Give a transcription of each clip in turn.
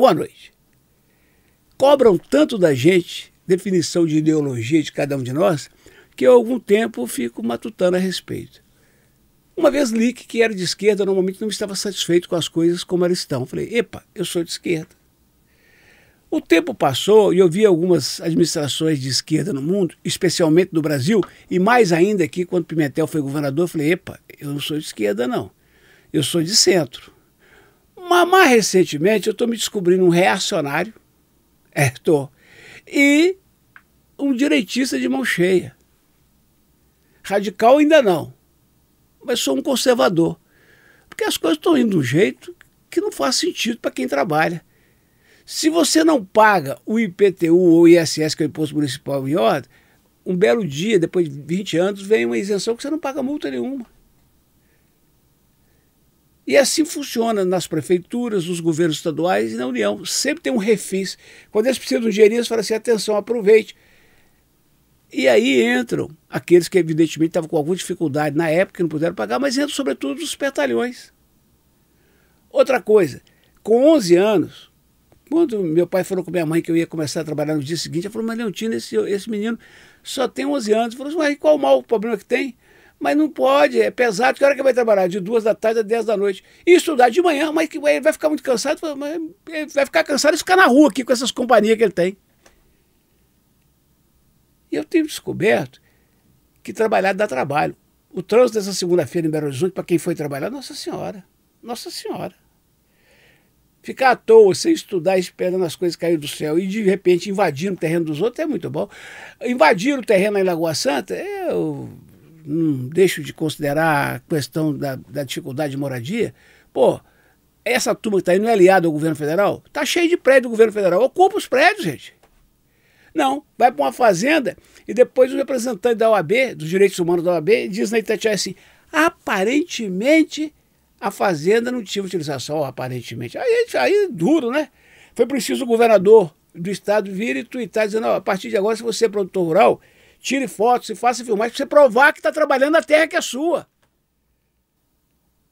Boa noite. Cobram tanto da gente definição de ideologia de cada um de nós que eu, há algum tempo fico matutando a respeito. Uma vez li que era de esquerda normalmente não estava satisfeito com as coisas como elas estão. Falei, epa, eu sou de esquerda. O tempo passou e eu vi algumas administrações de esquerda no mundo, especialmente no Brasil, e mais ainda aqui, quando Pimentel foi governador, falei, epa, eu não sou de esquerda, não. Eu sou de centro. Mas mais recentemente eu estou me descobrindo um reacionário, é, tô, e um direitista de mão cheia. Radical ainda não, mas sou um conservador. Porque as coisas estão indo de um jeito que não faz sentido para quem trabalha. Se você não paga o IPTU ou o ISS, que é o Imposto Municipal em Ordem, um belo dia, depois de 20 anos, vem uma isenção que você não paga multa nenhuma. E assim funciona nas prefeituras, nos governos estaduais e na União. Sempre tem um refis. Quando eles precisam de um dinheirinho, eles falam assim: atenção, aproveite. E aí entram aqueles que, evidentemente, estavam com alguma dificuldade na época e não puderam pagar, mas entram, sobretudo, os pertalhões. Outra coisa, com 11 anos, quando meu pai falou com minha mãe que eu ia começar a trabalhar no dia seguinte, ela falou: Mas Leontino, esse, esse menino só tem 11 anos. Falou falei: Mas qual o mal, o problema que tem? Mas não pode, é pesado. Que hora que vai trabalhar? De duas da tarde a dez da noite. E estudar de manhã, mas que ele vai ficar muito cansado. vai ficar cansado de ficar na rua aqui com essas companhias que ele tem. E eu tenho descoberto que trabalhar dá trabalho. O trânsito dessa segunda-feira em Belo Horizonte, para quem foi trabalhar, Nossa Senhora. Nossa Senhora. Ficar à toa, sem estudar, esperando as coisas caírem do céu e de repente invadindo o terreno dos outros é muito bom. Invadir o terreno em Lagoa Santa, eu não deixo de considerar a questão da, da dificuldade de moradia, pô, essa turma que está aí não é aliada ao governo federal? Está cheio de prédio do governo federal. Ocupa os prédios, gente. Não, vai para uma fazenda e depois o representante da OAB, dos direitos humanos da OAB, diz na Itatiaia assim: aparentemente a fazenda não tinha utilização, aparentemente. Aí, aí duro, né? Foi preciso o governador do estado vir e tuitar dizendo: a partir de agora, se você é produtor rural, tire fotos e faça filmagens para você provar que está trabalhando na terra que é sua.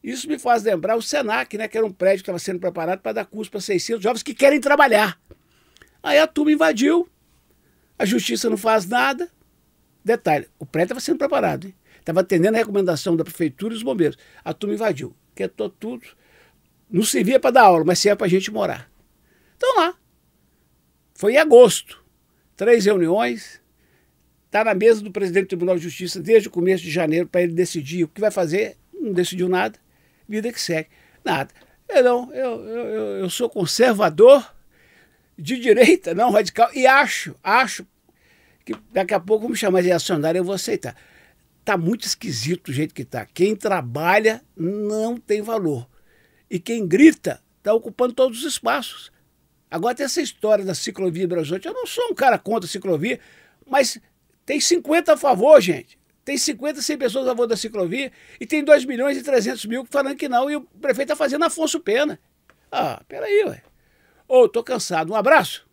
Isso me faz lembrar o Senac, né, que era um prédio que estava sendo preparado para dar curso para 600 jovens que querem trabalhar. Aí a turma invadiu, a justiça não faz nada. Detalhe, o prédio estava sendo preparado, estava atendendo a recomendação da prefeitura e dos bombeiros. A turma invadiu, quietou tudo. Não servia para dar aula, mas servia para a gente morar. Então lá. Foi em agosto. Três reuniões, Está na mesa do presidente do Tribunal de Justiça desde o começo de janeiro para ele decidir o que vai fazer. Não decidiu nada. Vida que segue. Nada. Eu não, eu, eu, eu sou conservador de direita, não radical, e acho, acho que daqui a pouco me chamar de reacionário, eu vou aceitar. Está muito esquisito o jeito que está. Quem trabalha não tem valor. E quem grita está ocupando todos os espaços. Agora tem essa história da ciclovia Belo Horizonte. Eu não sou um cara contra a ciclovia, mas tem 50 a favor, gente. Tem 50, 100 pessoas a favor da ciclovia e tem 2 milhões e 300 mil falando que não e o prefeito está fazendo Afonso Pena. Ah, peraí, ué. Ô, oh, tô cansado. Um abraço.